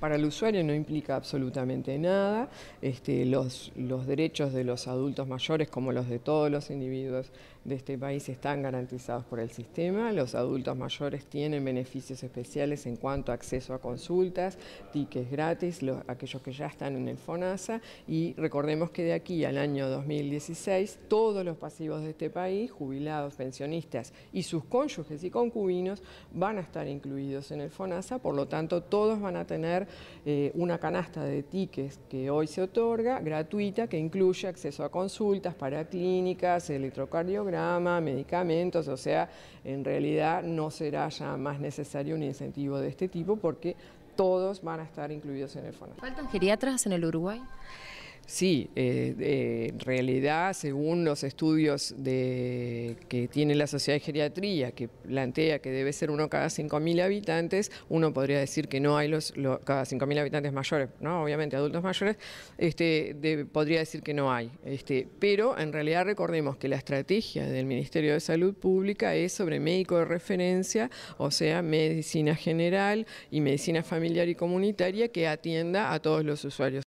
Para el usuario no implica absolutamente nada. Este, los, derechos de los adultos mayores, como los de todos los individuos de este país, están garantizados por el sistema. Los adultos mayores tienen beneficios especiales en cuanto a acceso a consultas, tickets gratis, los, aquellos que ya están en el FONASA. Y recordemos que de aquí al año 2016, todos los pasivos de este país, jubilados, pensionistas y sus cónyuges y concubinos, van a estar incluidos en el FONASA. Por lo tanto, todos van a tener eh, una canasta de tickets que hoy se otorga, gratuita, que incluye acceso a consultas para clínicas, electrocardiograma, medicamentos, o sea, en realidad no será ya más necesario un incentivo de este tipo porque todos van a estar incluidos en el fondo. ¿Faltan geriatras en el Uruguay? Sí, eh, eh, en realidad, según los estudios de, que tiene la Sociedad de Geriatría, que plantea que debe ser uno cada 5.000 habitantes, uno podría decir que no hay los, los cada 5.000 habitantes mayores, ¿no? obviamente adultos mayores, este, podría decir que no hay. Este, pero en realidad recordemos que la estrategia del Ministerio de Salud Pública es sobre médico de referencia, o sea, medicina general y medicina familiar y comunitaria que atienda a todos los usuarios.